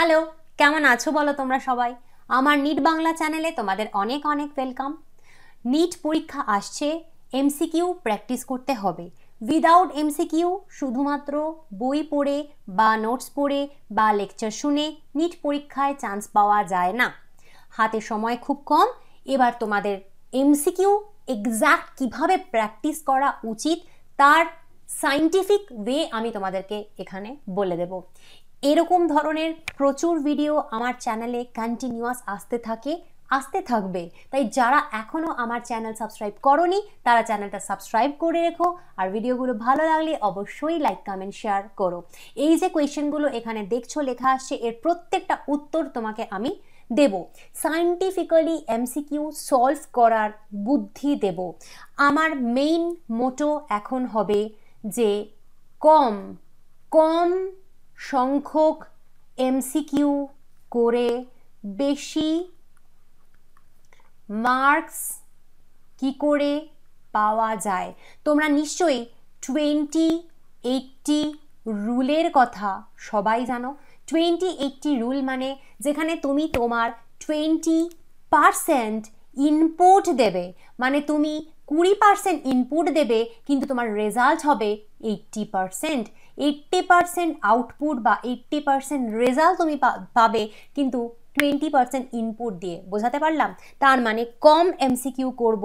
Hello কেমন আছো বলো তোমরা সবাই আমার নিট বাংলা চ্যানেলে তোমাদের অনেক অনেক ওয়েলকাম নিট পরীক্ষা আসছে এমসিকিউ প্র্যাকটিস করতে হবে উইদাউট এমসিকিউ শুধুমাত্র বই পড়ে বা নোটস পড়ে বা লেকচার শুনে নিট পরীক্ষায় চান্স পাওয়া যায় না হাতে সময় খুব কম এবার তোমাদের এমসিকিউ এক্স্যাক্ট কিভাবে প্র্যাকটিস করা উচিত তার সাইন্টিফিক ওয়ে আমি তোমাদেরকে এখানে বলে দেব এরকম ধরনের প্রচুর ভিডিও আমার চ্যানেলে কন্টিনিউয়াস আসতে থাকে আসতে থাকবে তাই যারা এখনও আমার চ্যানেল সাবস্ক্রাইব করনি তারা চ্যানেলটা সাবস্ক্রাইব করে রেখো আর ভিডিওগুলো ভালো লাগলে অবশ্যই লাইক কমেন্ট শেয়ার করো এই যে কোয়েশ্চেনগুলো এখানে দেখছো লেখা আসছে এর প্রত্যেকটা উত্তর তোমাকে আমি দেব সায়েন্টিফিক্যালি এমসিকিউ সলভ করার বুদ্ধি দেব আমার মেইন মোটো এখন হবে যে কম কম সংখ্যক এমসিকিউ করে বেশি মার্কস কি করে পাওয়া যায় তোমরা নিশ্চয়ই টোয়েন্টি এইটটি রুলের কথা সবাই জানো টোয়েন্টি এইটটি রুল মানে যেখানে তুমি তোমার টোয়েন্টি পারসেন্ট ইনপুট দেবে মানে তুমি কুড়ি পার্সেন্ট ইনপুট দেবে কিন্তু তোমার রেজাল্ট হবে eighty percent eighty percent output বা এইট্টি পারসেন্ট রেজাল্ট তুমি পাবে কিন্তু টোয়েন্টি পারসেন্ট ইনপুট দিয়ে বোঝাতে পারলাম তার মানে কম এমসিকিউ করব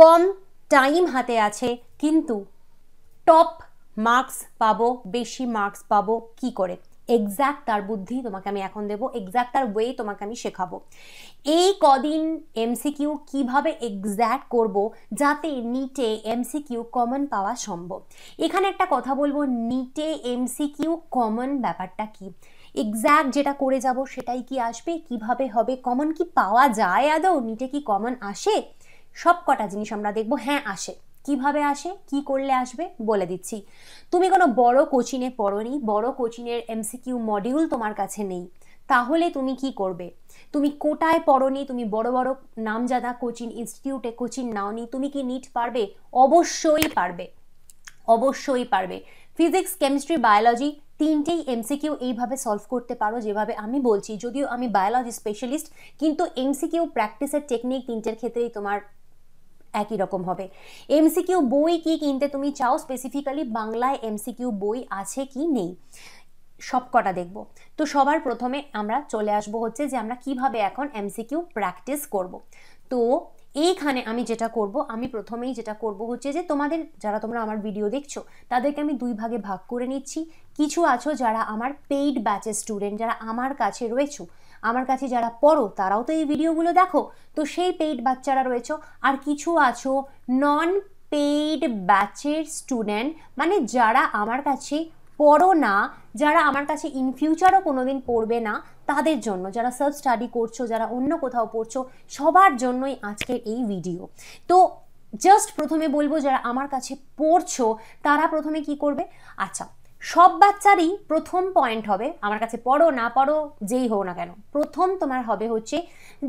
কম টাইম হাতে আছে কিন্তু টপ মার্কস পাবো বেশি মার্কস পাবো কি করে এক্স্যাক্ট তার বুদ্ধি তোমাকে আমি এখন দেবো এক্স্যাক্ট তার ওয়ে তোমাকে আমি শেখাবো এই কদিন এমসিকিউ কিভাবে এক্স্যাক্ট করব যাতে নিটে এমসিকিউ কমন পাওয়া সম্ভব এখানে একটা কথা বলবো নিটে এমসিকিউ কমন ব্যাপারটা কি এক্স্যাক্ট যেটা করে যাব সেটাই কি আসবে কিভাবে হবে কমন কি পাওয়া যায় আদৌ নিটে কি কমন আসে সব কটা জিনিস আমরা দেখবো হ্যাঁ আসে কিভাবে আসে কি করলে আসবে বলে দিচ্ছি তুমি কোনো বড় কোচিংয়ে পড়নি বড় কোচিংয়ের এমসিকিউ মডিউল তোমার কাছে নেই তাহলে তুমি কি করবে তুমি কোটায় পড়নি তুমি বড় বড় নামজাদা কোচিং ইনস্টিটিউটে কোচিং নাওনি তুমি কি নিট পারবে অবশ্যই পারবে অবশ্যই পারবে ফিজিক্স কেমিস্ট্রি বায়োলজি তিনটেই এমসিকিউ এইভাবে সলভ করতে পারো যেভাবে আমি বলছি যদিও আমি বায়োলজি স্পেশালিস্ট কিন্তু এমসিকিউ প্র্যাকটিসের টেকনিক তিনটের ক্ষেত্রেই তোমার একই রকম হবে এমসিকিউ বই কি কিনতে তুমি চাও স্পেসিফিক্যালি বাংলায় এমসিকিউ বই আছে কি নেই সব কটা দেখব তো সবার প্রথমে আমরা চলে আসব হচ্ছে যে আমরা কিভাবে এখন এমসিকিউ প্র্যাকটিস করব তো এইখানে আমি যেটা করব আমি প্রথমেই যেটা করব হচ্ছে যে তোমাদের যারা তোমরা আমার ভিডিও দেখছো তাদেরকে আমি দুই ভাগে ভাগ করে নিচ্ছি কিছু আছো যারা আমার পেইড ব্যাচের স্টুডেন্ট যারা আমার কাছে রয়েছো আমার কাছে যারা পড়ো তারাও তো এই ভিডিওগুলো দেখো তো সেই পেইড বাচ্চারা রয়েছে আর কিছু আছো নন পেইড ব্যাচের স্টুডেন্ট মানে যারা আমার কাছে পড়ো না যারা আমার কাছে ইন ফিউচারও কোনো দিন পড়বে না তাদের জন্য যারা সেলফ স্টাডি করছো যারা অন্য কোথাও পড়ছো সবার জন্যই আজকের এই ভিডিও তো জাস্ট প্রথমে বলবো যারা আমার কাছে পড়ছো তারা প্রথমে কি করবে আচ্ছা সব বাচ্চারই প্রথম পয়েন্ট হবে আমার কাছে পড়ো না পড়ো যেই হোক না কেন প্রথম তোমার হবে হচ্ছে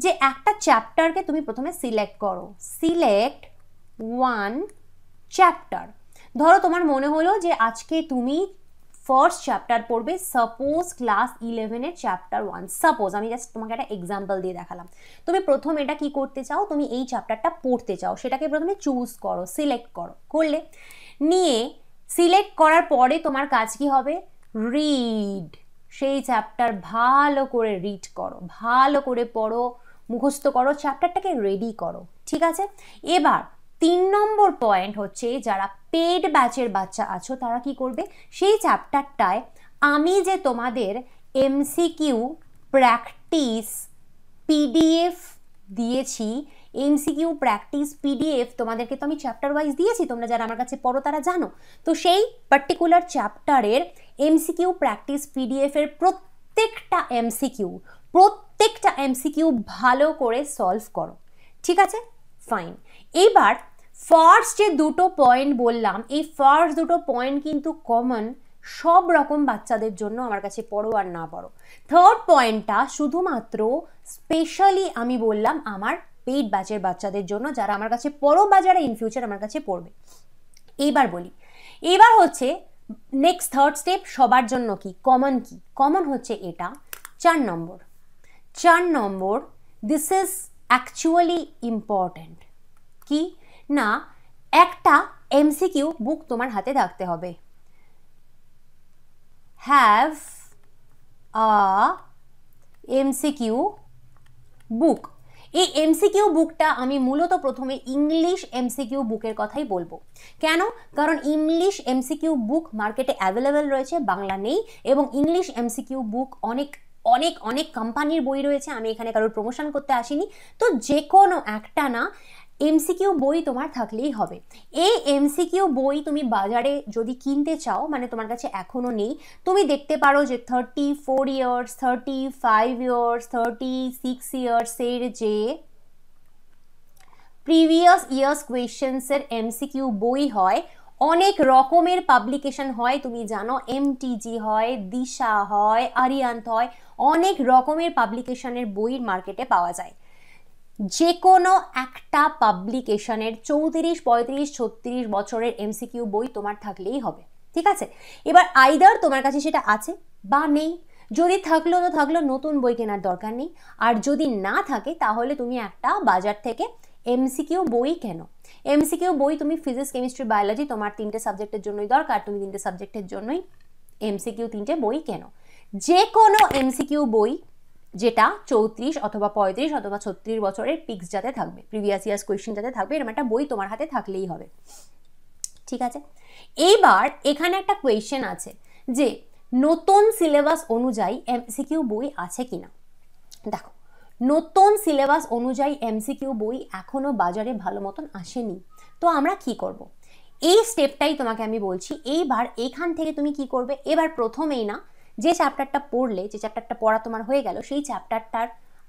যে একটা চ্যাপ্টারকে তুমি প্রথমে সিলেক্ট করো সিলেক্ট ওয়ান চ্যাপ্টার ধরো তোমার মনে হলো যে আজকে তুমি ফার্স্ট চ্যাপ্টার পড়বে সাপোজ ক্লাস ইলেভেনের চ্যাপ্টার ওয়ান সাপোজ আমি জাস্ট তোমাকে একটা এক্সাম্পল দিয়ে দেখালাম তুমি প্রথম এটা কি করতে চাও তুমি এই চ্যাপ্টারটা পড়তে চাও সেটাকে প্রথমে চুজ করো সিলেক্ট করো করলে নিয়ে সিলেক্ট করার পরে তোমার কাজ কি হবে রিড সেই চ্যাপ্টার ভালো করে রিড করো ভালো করে পড়ো মুখস্থ করো চ্যাপ্টারটাকে রেডি করো ঠিক আছে এবার তিন নম্বর পয়েন্ট হচ্ছে যারা পেড ব্যাচের বাচ্চা আছো তারা কি করবে সেই চ্যাপ্টারটায় আমি যে তোমাদের এমসিকিউ প্র্যাকটিস পিডিএফ দিয়েছি এমসিকিউ প্র্যাকটিস পিডিএফ তোমাদেরকে তো আমি চ্যাপ্টার ওয়াইজ দিয়েছি তোমরা যারা আমার কাছে পড়ো তারা জানো তো সেই পার্টিকুলার চ্যাপ্টারের এমসিকিউ প্র্যাকটিস পিডিএফের প্রত্যেকটা এমসিকিউ প্রত্যেকটা এমসিকিউ ভালো করে সলভ করো ঠিক আছে ফাইন এবার ফার্স্ট যে দুটো পয়েন্ট বললাম এই ফার্স্ট দুটো পয়েন্ট কিন্তু কমন সব রকম বাচ্চাদের জন্য আমার কাছে পড়ো আর না পড়ো থার্ড পয়েন্টটা শুধুমাত্র স্পেশালি আমি বললাম আমার পেইড ব্যাচের বাচ্চাদের জন্য যারা আমার কাছে পরো বা যারা ইন ফিউচার আমার কাছে পড়বে এইবার বলি এইবার হচ্ছে নেক্সট থার্ড স্টেপ সবার জন্য কি কমন কি কমন হচ্ছে এটা চার নম্বর চার number this is actually important কি না একটা এমসিকিউ বুক তোমার হাতে থাকতে হবে হ্যাভ আ এমসিকিউ বুক এই এমসিকিউ বুকটা আমি মূলত প্রথমে ইংলিশ এমসিকিউ বুকের কথাই বলবো কেন কারণ ইংলিশ এমসিকিউ বুক মার্কেটে অ্যাভেলেবেল রয়েছে বাংলা নেই এবং ইংলিশ এমসিকিউ বুক অনেক অনেক অনেক কোম্পানির বই রয়েছে আমি এখানে কারোর প্রমোশন করতে আসিনি তো যে কোনো একটা না এমসিকিউ বই তোমার থাকলেই হবে এই এমসিকিউ বই তুমি বাজারে যদি কিনতে চাও মানে তোমার কাছে এখনও নেই তুমি দেখতে পারো যে thirty four years thirty five years thirty six ইয়ার্সের যে প্রিভিয়াস ইয়ার্স কোয়েশ্চেন্সের এমসিকিউ বই হয় অনেক রকমের পাবলিকেশন হয় তুমি জানো এমটিজি হয় দিশা হয় আরিয়ান্ত হয় অনেক রকমের পাবলিকেশনের বইয়ের মার্কেটে পাওয়া যায় যে কোনো একটা পাবলিকেশনের চৌত্রিশ পঁয়ত্রিশ ছত্রিশ বছরের এমসিকিউ বই তোমার থাকলেই হবে ঠিক আছে এবার আইদার তোমার কাছে সেটা আছে বা নেই যদি থাকলো তো থাকলো নতুন বই কেনার দরকার নেই আর যদি না থাকে তাহলে তুমি একটা বাজার থেকে এমসিকিউ বই কেন এমসিকিউ বই তুমি ফিজিক্স কেমিস্ট্রি বায়োলজি তোমার তিনটে সাবজেক্টের জন্যই দরকার তুমি তিনটে সাবজেক্টের জন্যই এমসিকিউ তিনটে বই কেন যে কোনো এমসিকিউ বই যেটা চৌত্রিশ অথবা পঁয়ত্রিশ অথবা ছত্রিশ বছরের পিক্স যাতে থাকবে প্রিভিয়াস ইয়ার্স কোয়েশ্চেন যাতে থাকবে এরকম একটা বই তোমার হাতে থাকলেই হবে ঠিক আছে এইবার এখানে একটা কোয়েশ্চেন আছে যে নতুন সিলেবাস অনুযায়ী এমসিকিউ বই আছে কি না দেখো নতুন সিলেবাস অনুযায়ী এমসিকিউ বই এখনও বাজারে ভালো মতন আসেনি তো আমরা কি করব। এই স্টেপটাই তোমাকে আমি বলছি এইবার এইখান থেকে তুমি কি করবে এবার প্রথমেই না যে চ্যাপ্টারটা পড়লে যে চ্যাপ্টারটা পড়া তোমার হয়ে গেল সেই চ্যাপ্টারটার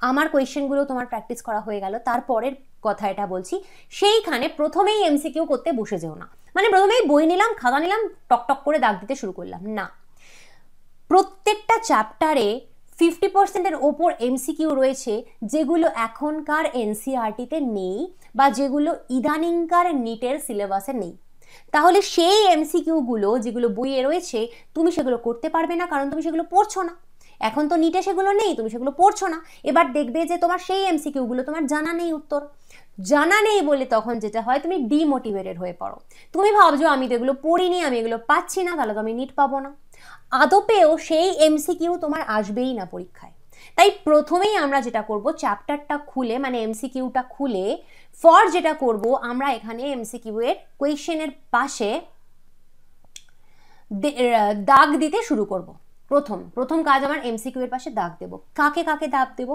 আমার কোয়েশ্চেনগুলো তোমার প্র্যাকটিস করা হয়ে গেল তারপরের কথা এটা বলছি সেইখানে প্রথমেই এমসিকিউ করতে বসে যেও না মানে প্রথমেই বই নিলাম খাওয়া নিলাম টকটক করে দাগ দিতে শুরু করলাম না প্রত্যেকটা চ্যাপ্টারে ফিফটি পার্সেন্টের ওপর এমসিকিউ রয়েছে যেগুলো এখনকার এনসিআরটিতে e নেই বা যেগুলো ইদানিংকার নিটের সিলেবাসে নেই তাহলে সেই এমসিকিউগুলো যেগুলো বইয়ে রয়েছে তুমি সেগুলো করতে পারবে না কারণ তুমি সেগুলো পড়ছো না এখন তো নিটে সেগুলো নেই তুমি সেগুলো পড়ছো না এবার দেখবে যে তোমার সেই এমসিকিউগুলো তোমার জানা নেই উত্তর জানা নেই বলে তখন যেটা হয় তুমি ডিমোটিভেটেড হয়ে পড়ো তুমি ভাবছো আমি তো এগুলো পড়িনি আমি এগুলো পাচ্ছি না তাহলে তো আমি নিট পাবো না আদপেও সেই এমসিকিউ তোমার আসবেই না পরীক্ষায় তাই প্রথমেই আমরা যেটা করব চ্যাপ্টারটা খুলে মানে এমসিকিউটা খুলে ফর যেটা করব আমরা এখানে এমসিকিউয়ের এর কোয়েশনের পাশে দাগ দিতে শুরু করব প্রথম প্রথম কাজ আমার এমসিকিউয়ের এর পাশে দাগ দেব কাকে কাকে দাগ দেব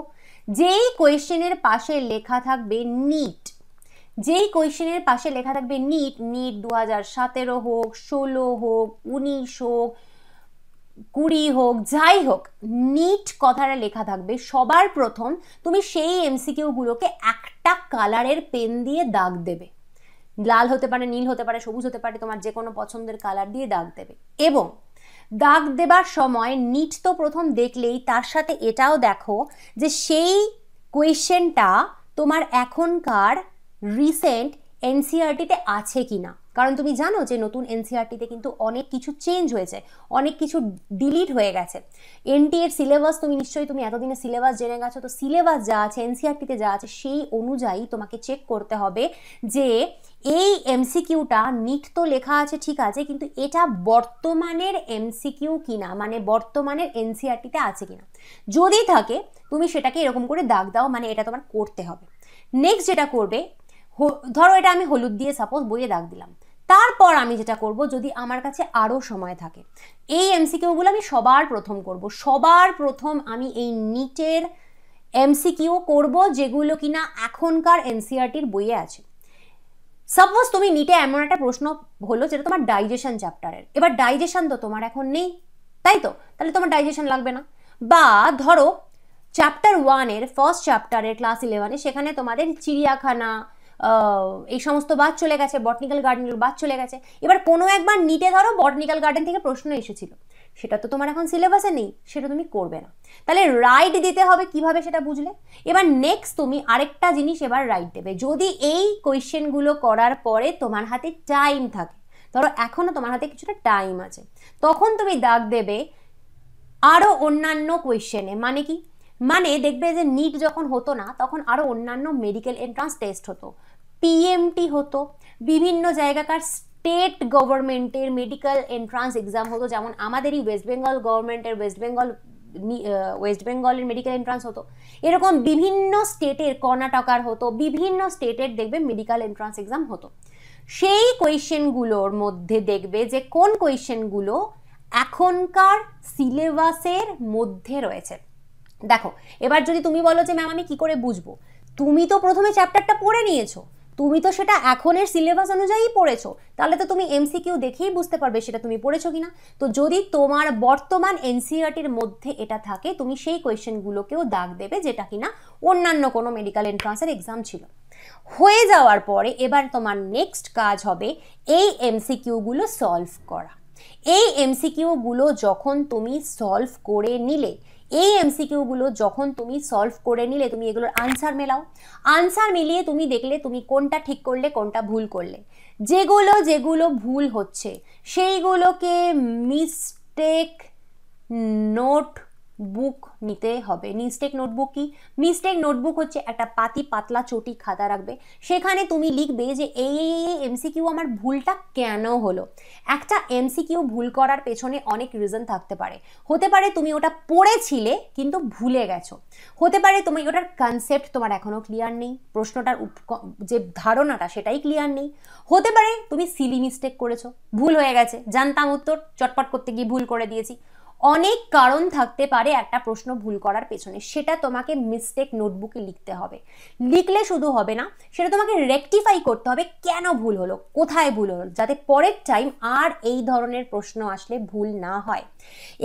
যেই কোয়েশ্চেনের পাশে লেখা থাকবে নিট যেই কোয়েশনের পাশে লেখা থাকবে নিট নিট দু হাজার সতেরো হোক ষোলো হোক উনিশ হোক কুড়ি হোক যাই হোক নিট কথাটা লেখা থাকবে সবার প্রথম তুমি সেই এমসিকিউগুলোকে একটা কালারের পেন দিয়ে দাগ দেবে লাল হতে পারে নীল হতে পারে সবুজ হতে পারে তোমার যে কোনো পছন্দের কালার দিয়ে দাগ দেবে এবং দাগ দেবার সময় নিট তো প্রথম দেখলেই তার সাথে এটাও দেখো যে সেই কোয়েশ্চেনটা তোমার এখনকার রিসেন্ট এনসিআরটিতে e আছে কি না কারণ তুমি জানো যে নতুন এনসিআরটিতে e কিন্তু অনেক কিছু চেঞ্জ হয়েছে অনেক কিছু ডিলিট হয়ে গেছে এনটিএর এর সিলেবাস তুমি নিশ্চয়ই তুমি এতদিনে সিলেবাস জেনে গেছো তো সিলেবাস যা আছে এনসিআরটিতে e যা আছে সেই অনুযায়ী তোমাকে চেক করতে হবে যে এই এমসিকিউটা নিট তো লেখা আছে ঠিক আছে কিন্তু এটা বর্তমানের এমসিকিউ কিনা মানে বর্তমানের এনসিআরটিতে e আছে কিনা যদি থাকে তুমি সেটাকে এরকম করে দাগ দাও মানে এটা তোমার করতে হবে নেক্সট যেটা করবে ধরো এটা আমি হলুদ দিয়ে সাপোজ বইয়ে দাগ দিলাম তারপর আমি যেটা করব যদি আমার কাছে আরও সময় থাকে এই এমসিকিউগুলো আমি সবার প্রথম করব সবার প্রথম আমি এই নিটের এমসিকিউ করব যেগুলো কিনা এখনকার এনসিআরটির e বইয়ে আছে সাপোজ তুমি নিটে এমন একটা প্রশ্ন হলো যেটা তোমার ডাইজেশন চ্যাপ্টারের এবার ডাইজেশন তো তোমার এখন নেই তাই তো তাহলে তোমার ডাইজেশন লাগবে না বা ধরো চ্যাপ্টার ওয়ানের ফার্স্ট চ্যাপ্টারের ক্লাস ইলেভেনে সেখানে তোমাদের চিড়িয়াখানা এই সমস্ত বাদ চলে গেছে বটনিক্যাল গার্ডেনের বাদ চলে গেছে এবার কোনো একবার নিটে ধরো বটনিক্যাল গার্ডেন থেকে প্রশ্ন এসেছিল সেটা তো তোমার এখন সিলেবাসে নেই সেটা তুমি করবে না তাহলে রাইট দিতে হবে কিভাবে সেটা বুঝলে এবার নেক্সট তুমি আরেকটা জিনিস এবার রাইট দেবে যদি এই কোয়েশ্চেনগুলো করার পরে তোমার হাতে টাইম থাকে ধরো এখনও তোমার হাতে কিছুটা টাইম আছে তখন তুমি দাগ দেবে আরও অন্যান্য কোয়েশ্চেনে মানে কি মানে দেখবে যে নিট যখন হতো না তখন আরও অন্যান্য মেডিকেল এন্ট্রান্স টেস্ট হতো পিএমটি হতো বিভিন্ন জায়গাকার স্টেট গভর্নমেন্টের মেডিকেল এন্ট্রান্স এক্সাম হতো যেমন আমাদেরই ওয়েস্ট বেঙ্গল গভর্নমেন্টের ওয়েস্ট বেঙ্গল ওয়েস্ট বেঙ্গলের মেডিকেল এন্ট্রান্স হতো এরকম বিভিন্ন স্টেটের কর্ণাটকার হতো বিভিন্ন স্টেটের দেখবে মেডিকেল এন্ট্রান্স এক্সাম হতো সেই কোয়েশ্চেনগুলোর মধ্যে দেখবে যে কোন কোয়েশ্চেনগুলো এখনকার সিলেবাসের মধ্যে রয়েছে দেখো এবার যদি তুমি বলো যে ম্যাম আমি কি করে বুঝবো তুমি তো প্রথমে চ্যাপ্টারটা পড়ে নিয়েছো তুমি তো সেটা এখনের সিলেবাস অনুযায়ী পড়েছো তাহলে তো তুমি এমসিকিউ দেখেই বুঝতে পারবে সেটা তুমি পড়েছো কিনা তো যদি তোমার বর্তমান এনসিআরটির e মধ্যে এটা থাকে তুমি সেই কোয়েশ্চেনগুলোকেও দাগ দেবে যেটা কিনা অন্যান্য কোনো মেডিকেল এন্ট্রান্সের এক্সাম ছিল হয়ে যাওয়ার পরে এবার তোমার নেক্সট কাজ হবে এই এমসিকিউগুলো সলভ করা এই এমসিকিউগুলো যখন তুমি সলভ করে নিলে এই এমসিকিউগুলো যখন তুমি সলভ করে নিলে তুমি এগুলোর আনসার মেলাও আনসার মিলিয়ে তুমি দেখলে তুমি কোনটা ঠিক করলে কোনটা ভুল করলে যেগুলো যেগুলো ভুল হচ্ছে সেইগুলোকে মিস্টেক নোট বুক নিতে হবে মিস্টেক নোটবুক কি মিস্টেক নোটবুক হচ্ছে একটা পাতি পাতলা চটি খাতা রাখবে সেখানে তুমি লিখবে যে এই এই এমসিকিউ আমার ভুলটা কেন হলো একটা এমসিকিউ ভুল করার পেছনে অনেক রিজন থাকতে পারে হতে পারে তুমি ওটা পড়েছিলে কিন্তু ভুলে গেছো হতে পারে তুমি ওটার কনসেপ্ট তোমার এখনও ক্লিয়ার নেই প্রশ্নটার যে ধারণাটা সেটাই ক্লিয়ার নেই হতে পারে তুমি সিলি মিস্টেক করেছো ভুল হয়ে গেছে জানতাম উত্তর চটপট করতে গিয়ে ভুল করে দিয়েছি অনেক কারণ থাকতে পারে একটা প্রশ্ন ভুল করার পেছনে সেটা তোমাকে মিস্টেক নোটবুকে লিখতে হবে লিখলে শুধু হবে না সেটা তোমাকে রেকটিফাই করতে হবে কেন ভুল হলো কোথায় ভুল হলো যাতে পরের টাইম আর এই ধরনের প্রশ্ন আসলে ভুল না হয়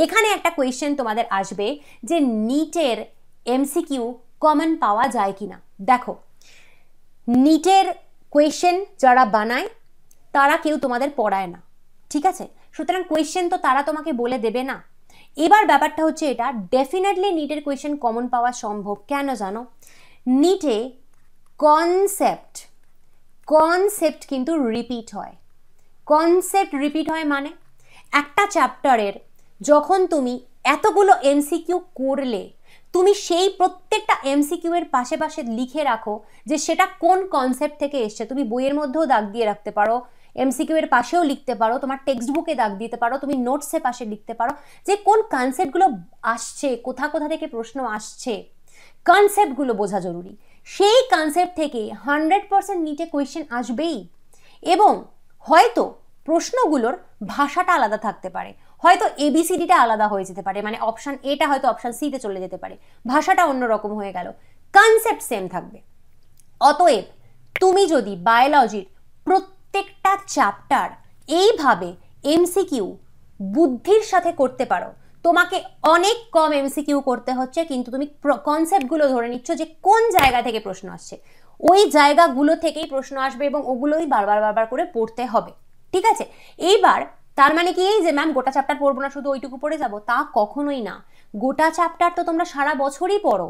এখানে একটা কোয়েশ্চেন তোমাদের আসবে যে নিটের এমসিকিউ কমন পাওয়া যায় কি না দেখো নিটের কোয়েশ্চেন যারা বানায় তারা কেউ তোমাদের পড়ায় না ঠিক আছে সুতরাং কোয়েশ্চেন তো তারা তোমাকে বলে দেবে না এবার ব্যাপারটা হচ্ছে এটা ডেফিনেটলি নিটের কোয়েশন কমন পাওয়া সম্ভব কেন জানো নিটে কনসেপ্ট কনসেপ্ট কিন্তু রিপিট হয় কনসেপ্ট রিপিট হয় মানে একটা চ্যাপ্টারের যখন তুমি এতগুলো এমসিকিউ করলে তুমি সেই প্রত্যেকটা এমসিকিউ এর পাশে পাশে লিখে রাখো যে সেটা কোন কনসেপ্ট থেকে এসছে তুমি বইয়ের মধ্যেও দাগ দিয়ে রাখতে পারো এমসিকিউ এর পাশেও লিখতে পারো তোমার টেক্সট বুকে দাগ দিতে পারো তুমি নোটসের পাশে লিখতে পারো যে কোন কনসেপ্টগুলো আসছে কোথা কোথা থেকে প্রশ্ন আসছে কনসেপ্টগুলো বোঝা জরুরি সেই কনসেপ্ট থেকে হান্ড্রেড পারসেন্ট নিটে কোয়েশ্চেন আসবেই এবং হয়তো প্রশ্নগুলোর ভাষাটা আলাদা থাকতে পারে হয়তো এবিসিডিটা আলাদা হয়ে যেতে পারে মানে অপশান এটা হয়তো অপশান সিতে চলে যেতে পারে ভাষাটা অন্যরকম হয়ে গেল কনসেপ্ট সেম থাকবে অতএব তুমি যদি বায়োলজির একটা চ্যাপ্টার এইভাবে এমসিকিউ বুদ্ধির সাথে করতে পারো তোমাকে অনেক কম এমসিকিউ করতে হচ্ছে কিন্তু তুমি কনসেপ্টগুলো ধরে নিচ্ছ যে কোন জায়গা থেকে প্রশ্ন আসছে ওই জায়গাগুলো থেকেই প্রশ্ন আসবে এবং ওগুলোই বারবার বারবার করে পড়তে হবে ঠিক আছে এইবার তার মানে কি এই যে ম্যাম গোটা চ্যাপ্টার পড়বো না শুধু ওইটুকু পড়ে যাব তা কখনোই না গোটা চ্যাপ্টার তো তোমরা সারা বছরই পড়ো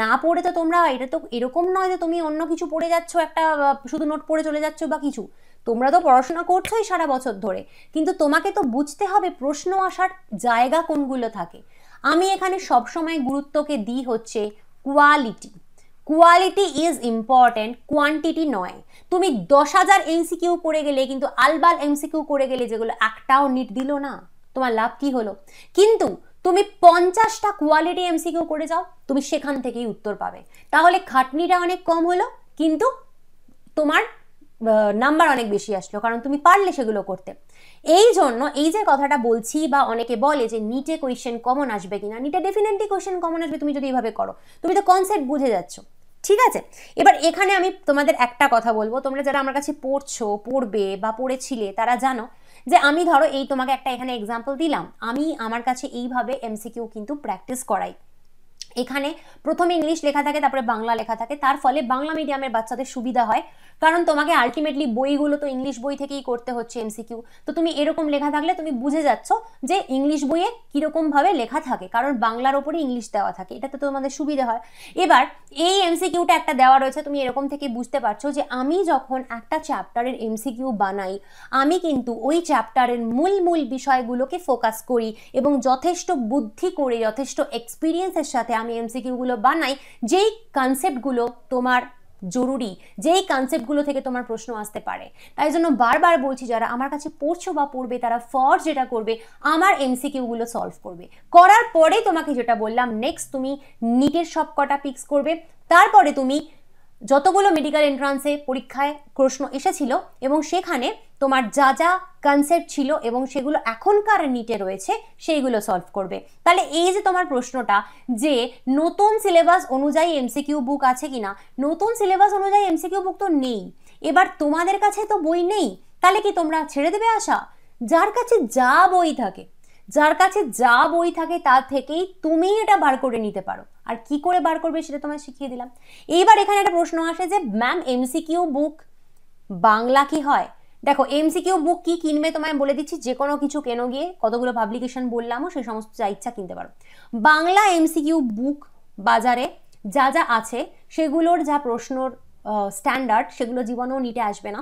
না পড়ে তো তোমরা এটা তো এরকম নয় যে তুমি অন্য কিছু পড়ে যাচ্ছ একটা শুধু নোট পড়ে চলে যাচ্ছ বা কিছু তোমরা তো পড়াশোনা করছোই সারা বছর ধরে কিন্তু তোমাকে তো বুঝতে হবে প্রশ্ন আসার জায়গা কোনগুলো থাকে আমি এখানে সবসময় গুরুত্বকে দিই হচ্ছে quality quality is important quantity নয় তুমি দশ হাজার এমসিকিউ করে গেলে কিন্তু আলবাল এমসিকিউ করে গেলে যেগুলো একটাও নিট দিল না তোমার লাভ কি হলো কিন্তু তুমি পঞ্চাশটা কোয়ালিটি এমসিকিউ করে যাও তুমি সেখান থেকেই উত্তর পাবে তাহলে খাটনিটা অনেক কম হলো কিন্তু তোমার নাম্বার অনেক বেশি আসলো কারণ তুমি পারলে সেগুলো করতে এই জন্য এই যে কথাটা বলছি বা অনেকে বলে যে নিটে কোয়েশ্চেন কমন আসবে কিনা নিটে ডেফিনেটলি কোয়েশ্চেন কমন আসবে তুমি যদি এইভাবে করো তুমি তো কনসেপ্ট বুঝে যাচ্ছ ঠিক আছে এবার এখানে আমি তোমাদের একটা কথা বলবো তোমরা যারা আমার কাছে পড়ছো পড়বে বা পড়েছিলে তারা জানো যে আমি ধরো এই তোমাকে একটা এখানে এক্সাম্পল দিলাম আমি আমার কাছে এইভাবে এমসিকিউ কিন্তু প্র্যাকটিস করাই এখানে প্রথমে ইংলিশ লেখা থাকে তারপরে বাংলা লেখা থাকে তার ফলে বাংলা মিডিয়ামের বাচ্চাদের সুবিধা হয় কারণ তোমাকে আলটিমেটলি বইগুলো তো ইংলিশ বই থেকেই করতে হচ্ছে এমসিকিউ তো তুমি এরকম লেখা থাকলে তুমি বুঝে যাচ্ছ যে ইংলিশ বইয়ে কীরকমভাবে লেখা থাকে কারণ বাংলার ওপরে ইংলিশ দেওয়া থাকে এটাতে তো তোমাদের সুবিধা হয় এবার এই এমসিকিউটা একটা দেওয়া রয়েছে তুমি এরকম থেকে বুঝতে পারছো যে আমি যখন একটা চ্যাপ্টারের এমসিকিউ বানাই আমি কিন্তু ওই চ্যাপ্টারের মূল মূল বিষয়গুলোকে ফোকাস করি এবং যথেষ্ট বুদ্ধি করে যথেষ্ট এক্সপিরিয়েন্সের সাথে আমি এমসিকিউগুলো বানাই যেই কনসেপ্টগুলো তোমার জরুরি যেই কনসেপ্টগুলো থেকে তোমার প্রশ্ন আসতে পারে তাই জন্য বারবার বলছি যারা আমার কাছে পড়ছো বা পড়বে তারা ফর যেটা করবে আমার এমসিকিউগুলো সলভ করবে করার পরে তোমাকে যেটা বললাম নেক্সট তুমি নিটের সব কটা পিক্স করবে তারপরে তুমি যতগুলো মেডিকেল এন্ট্রান্সে পরীক্ষায় প্রশ্ন এসেছিল এবং সেখানে তোমার যা যা কনসেপ্ট ছিল এবং সেগুলো এখনকার নিটে রয়েছে সেইগুলো সলভ করবে তাহলে এই যে তোমার প্রশ্নটা যে নতুন সিলেবাস অনুযায়ী এমসিকিউ বুক আছে কি না নতুন সিলেবাস অনুযায়ী এমসিকিউ বুক তো নেই এবার তোমাদের কাছে তো বই নেই তাহলে কি তোমরা ছেড়ে দেবে আশা যার কাছে যা বই থাকে যার কাছে যা বই থাকে তার থেকেই তুমি এটা বার করে নিতে পারো আর কি করে বার করবে সেটা তোমায় শিখিয়ে দিলাম এইবার এখানে একটা প্রশ্ন আসে যে ম্যাম এমসিকিউ বুক বাংলা কি হয় দেখো এমসিকিউ বুক কি কিনবে তোমায় বলে দিচ্ছি যে কোনো কিছু কেন গিয়ে কতগুলো পাবলিকেশন বললামও সেই সমস্ত যা ইচ্ছা কিনতে পারো বাংলা এমসিকিউ বুক বাজারে যা যা আছে সেগুলোর যা প্রশ্নর স্ট্যান্ডার্ড সেগুলো জীবনেও নিতে আসবে না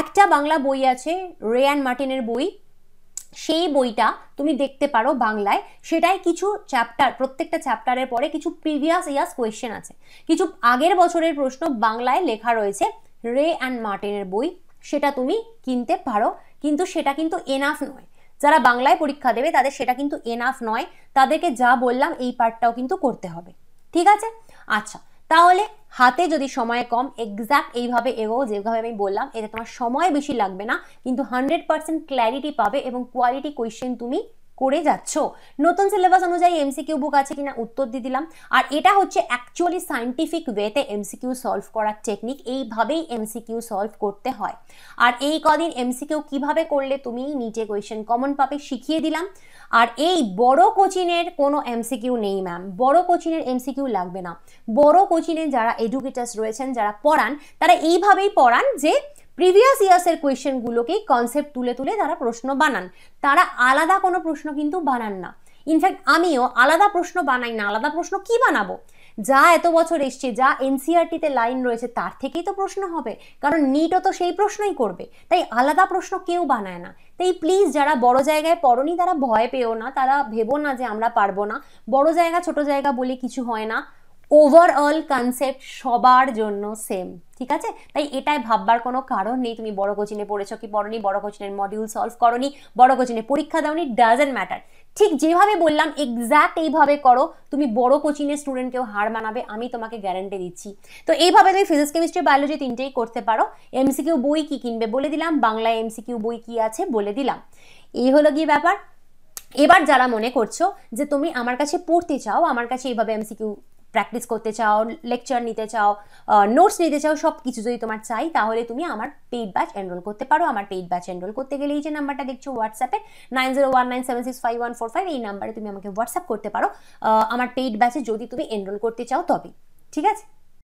একটা বাংলা বই আছে রে অ্যান্ড মার্টিনের বই সেই বইটা তুমি দেখতে পারো বাংলায় সেটাই কিছু চ্যাপ্টার প্রত্যেকটা চ্যাপ্টারের পরে কিছু প্রিভিয়াস ইয়ার্স কোয়েশ্চেন আছে কিছু আগের বছরের প্রশ্ন বাংলায় লেখা রয়েছে রে অ্যান্ড মার্টিনের বই সেটা তুমি কিনতে পারো কিন্তু সেটা কিন্তু এনাফ নয় যারা বাংলায় পরীক্ষা দেবে তাদের সেটা কিন্তু এনাফ নয় তাদেরকে যা বললাম এই পার্টটাও কিন্তু করতে হবে ঠিক আছে আচ্ছা তাহলে হাতে যদি সময় কম এক্স্যাক্ট এইভাবে এগো যেভাবে আমি বললাম এতে তোমার সময় বেশি লাগবে না কিন্তু হান্ড্রেড পার্সেন্ট ক্ল্যারিটি পাবে এবং কোয়ালিটি কোয়েশ্চেন তুমি করে যাচ্ছ নতুন সিলেবাস অনুযায়ী এমসিকিউ বুক আছে কিনা উত্তর দিয়ে দিলাম আর এটা হচ্ছে অ্যাকচুয়ালি সায়েন্টিফিক ওয়েতে এমসিকিউ সলভ করার টেকনিক এইভাবেই এমসিকিউ সলভ করতে হয় আর এই কদিন এমসিকিউ কিভাবে করলে তুমি নিজে কোয়েশন কমন পাবে শিখিয়ে দিলাম আর এই বড় কোচিংয়ের কোনো এমসিকিউ নেই ম্যাম বড় কোচিংয়ের এমসিকিউ লাগবে না বড় কোচিংয়ে যারা এডুকেটার্স রয়েছেন যারা পড়ান তারা এইভাবেই পড়ান যে প্রিভিয়াস ইয়ার্সের কোয়েশ্চেনগুলোকেই কনসেপ্ট তুলে তুলে তারা প্রশ্ন বানান তারা আলাদা কোনো প্রশ্ন কিন্তু বানান না ইনফ্যাক্ট আমিও আলাদা প্রশ্ন বানাই না আলাদা প্রশ্ন কি বানাবো যা এত বছর এসছে যা এনসিআরটিতে লাইন রয়েছে তার থেকেই তো প্রশ্ন হবে কারণ নিটও তো সেই প্রশ্নই করবে তাই আলাদা প্রশ্ন কেউ বানায় না তাই প্লিজ যারা বড় জায়গায় পড়নি তারা ভয় পেও না তারা ভেবো না যে আমরা পারবো না বড় জায়গা ছোট জায়গা বলে কিছু হয় না ওভারঅল কনসেপ্ট সবার জন্য সেম ঠিক আছে তাই এটাই ভাববার কোনো কারণ নেই তুমি বড় কোচিনে পড়েছো কি পড়নি বড় কোচিনের মডিউল সলভ করনি বড় কোচিনে পরীক্ষা দাওনি ডাজেন্ট ম্যাটার ঠিক যেভাবে বললাম এক্স্যাক্ট এইভাবে করো তুমি বড় কোচিংয়ের স্টুডেন্টকেও হার মানাবে আমি তোমাকে গ্যারান্টি দিচ্ছি তো এইভাবে তুমি ফিজিক্স কেমিস্ট্রি বায়োলজি তিনটেই করতে পারো এমসিকিউ বই কি কিনবে বলে দিলাম বাংলা এমসিকিউ বই কি আছে বলে দিলাম এই হলো গিয়ে ব্যাপার এবার যারা মনে করছো যে তুমি আমার কাছে পড়তে চাও আমার কাছে এইভাবে এমসিকিউ প্র্যাকটিস করতে চাও লেকচার নিতে চাও নোটস নিতে চাও সব কিছু যদি তোমার চাই তাহলে তুমি আমার পেইড ব্যাচ এনরোল করতে পারো আমার পেইড ব্যাচ এনরোল করতে গেলে এই যে নাম্বারটা দেখছো হোয়াটসঅ্যাপে nine zero one nine seven six five one four five এই নাম্বারে তুমি আমাকে হোয়াটসঅ্যাপ করতে পারো আমার পেইড ব্যাচে যদি তুমি এনরোল করতে চাও তবে ঠিক আছে